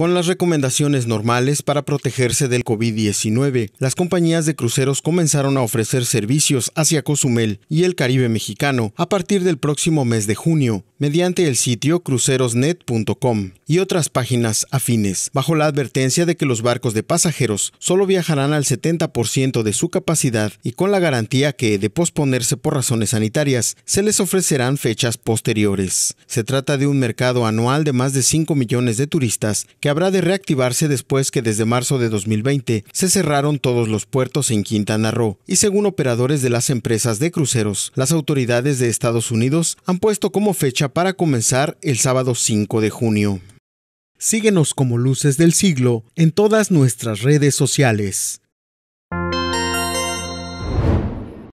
con las recomendaciones normales para protegerse del COVID-19, las compañías de cruceros comenzaron a ofrecer servicios hacia Cozumel y el Caribe mexicano a partir del próximo mes de junio, mediante el sitio crucerosnet.com y otras páginas afines, bajo la advertencia de que los barcos de pasajeros solo viajarán al 70% de su capacidad y con la garantía que, de posponerse por razones sanitarias, se les ofrecerán fechas posteriores. Se trata de un mercado anual de más de 5 millones de turistas que habrá de reactivarse después que desde marzo de 2020 se cerraron todos los puertos en Quintana Roo. Y según operadores de las empresas de cruceros, las autoridades de Estados Unidos han puesto como fecha para comenzar el sábado 5 de junio. Síguenos como Luces del Siglo en todas nuestras redes sociales.